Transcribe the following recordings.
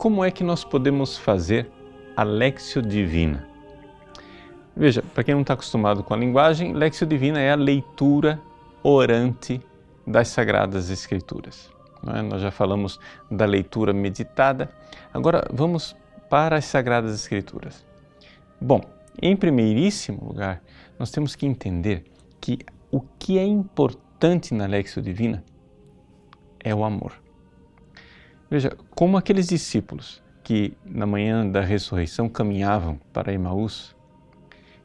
como é que nós podemos fazer a Lexio Divina? Veja, para quem não está acostumado com a linguagem, Lexio Divina é a leitura orante das Sagradas Escrituras. É? Nós já falamos da leitura meditada. Agora vamos para as Sagradas Escrituras. Bom, em primeiríssimo lugar, nós temos que entender que o que é importante na Lexio Divina é o amor. Veja, como aqueles discípulos que na manhã da ressurreição caminhavam para Emaús,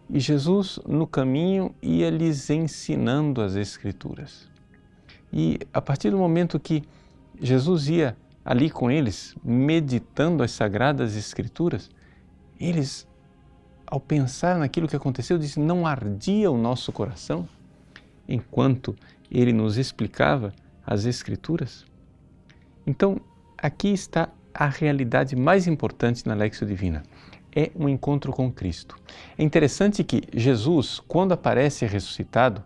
e Jesus no caminho ia lhes ensinando as Escrituras. E a partir do momento que Jesus ia ali com eles, meditando as sagradas Escrituras, eles, ao pensar naquilo que aconteceu, disse: Não ardia o nosso coração enquanto ele nos explicava as Escrituras? Então, Aqui está a realidade mais importante na Lexio Divina. É um encontro com Cristo. É interessante que Jesus, quando aparece ressuscitado,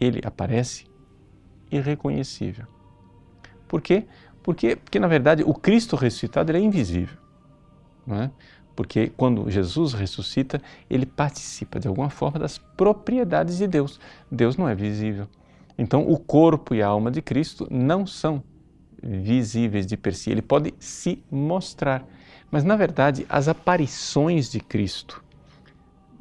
ele aparece irreconhecível. Por quê? Porque, porque na verdade, o Cristo ressuscitado é invisível. Não é? Porque quando Jesus ressuscita, ele participa de alguma forma das propriedades de Deus. Deus não é visível. Então, o corpo e a alma de Cristo não são visíveis de per si, ele pode se mostrar. Mas, na verdade, as aparições de Cristo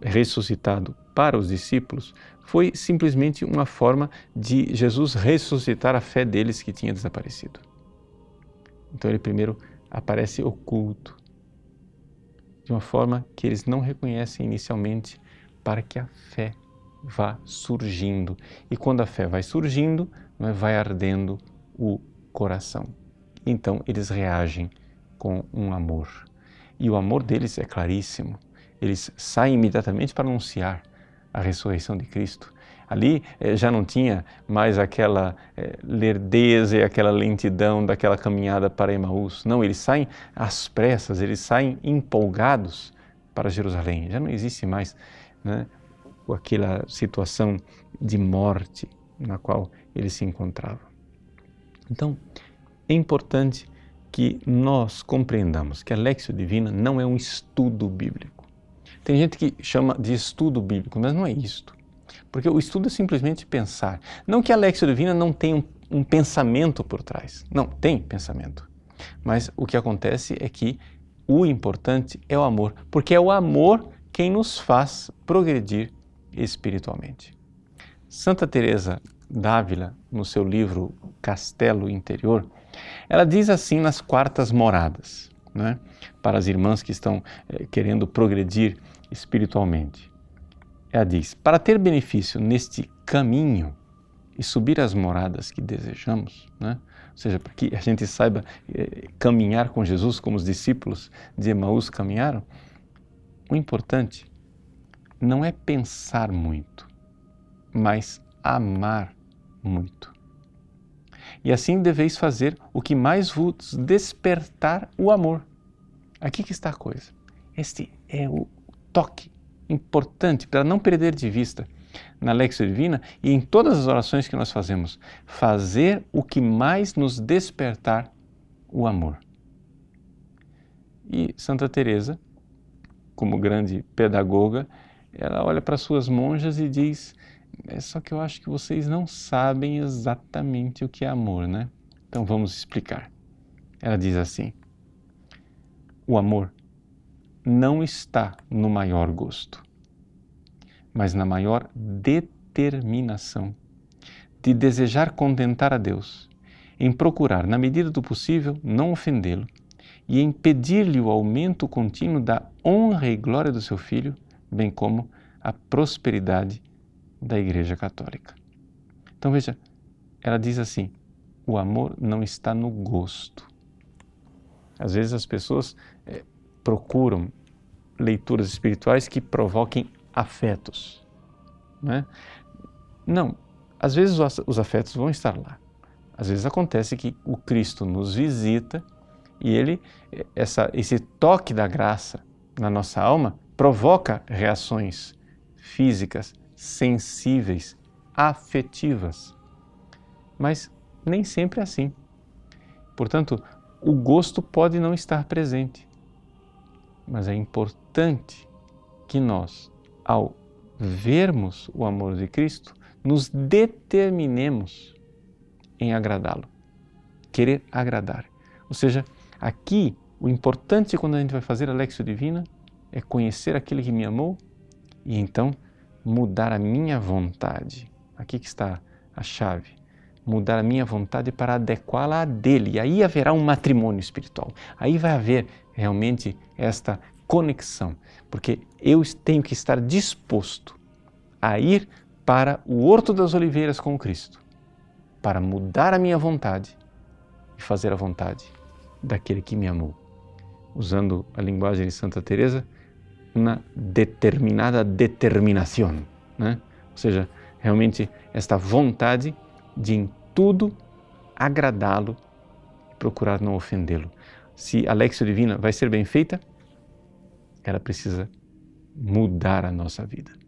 ressuscitado para os discípulos foi simplesmente uma forma de Jesus ressuscitar a fé deles que tinha desaparecido. Então, ele primeiro aparece oculto, de uma forma que eles não reconhecem inicialmente, para que a fé vá surgindo. E quando a fé vai surgindo, é? vai ardendo o coração. Então eles reagem com um amor. E o amor deles é claríssimo. Eles saem imediatamente para anunciar a ressurreição de Cristo. Ali eh, já não tinha mais aquela eh, lerdeza e aquela lentidão daquela caminhada para Emaús. Não, eles saem às pressas, eles saem empolgados para Jerusalém. Já não existe mais né, aquela situação de morte na qual eles se encontravam. Então, é importante que nós compreendamos que a Lexio Divina não é um estudo bíblico. Tem gente que chama de estudo bíblico, mas não é isto. Porque o estudo é simplesmente pensar. Não que a Lexio Divina não tenha um, um pensamento por trás. Não, tem pensamento. Mas o que acontece é que o importante é o amor, porque é o amor quem nos faz progredir espiritualmente. Santa Teresa d'Ávila, no seu livro Castelo Interior, ela diz assim nas quartas moradas, né? para as irmãs que estão eh, querendo progredir espiritualmente. Ela diz: para ter benefício neste caminho e subir as moradas que desejamos, né? ou seja, para que a gente saiba eh, caminhar com Jesus, como os discípulos de Emaús caminharam, o importante não é pensar muito, mas amar muito. E assim deveis fazer o que mais vos despertar o amor. Aqui que está a coisa. Este é o toque importante para não perder de vista na Lex Divina e em todas as orações que nós fazemos. Fazer o que mais nos despertar o amor. E Santa Teresa, como grande pedagoga, ela olha para suas monjas e diz: é só que eu acho que vocês não sabem exatamente o que é amor, né? Então vamos explicar. Ela diz assim: O amor não está no maior gosto, mas na maior determinação de desejar contentar a Deus, em procurar, na medida do possível, não ofendê-lo e em pedir-lhe o aumento contínuo da honra e glória do seu filho, bem como a prosperidade da Igreja Católica. Então veja, ela diz assim: o amor não está no gosto. Às vezes as pessoas é, procuram leituras espirituais que provoquem afetos. Né? Não, às vezes os afetos vão estar lá. Às vezes acontece que o Cristo nos visita e ele, eh, essa, esse toque da graça na nossa alma provoca reações físicas, sensíveis, afetivas. Mas nem sempre é assim. Portanto, o gosto pode não estar presente, mas é importante que nós, ao vermos o amor de Cristo, nos determinemos em agradá-lo, querer agradar. Ou seja, aqui o importante quando a gente vai fazer a Lexio Divina é conhecer aquele que me amou e então mudar a minha vontade. Aqui que está a chave. Mudar a minha vontade para adequá-la à dele. E aí haverá um matrimônio espiritual. Aí vai haver realmente esta conexão, porque eu tenho que estar disposto a ir para o Horto das Oliveiras com Cristo, para mudar a minha vontade e fazer a vontade daquele que me amou. Usando a linguagem de Santa Teresa, uma determinada determinação, né? ou seja, realmente esta vontade de em tudo agradá-lo e procurar não ofendê-lo. Se a Lexia Divina vai ser bem feita, ela precisa mudar a nossa vida.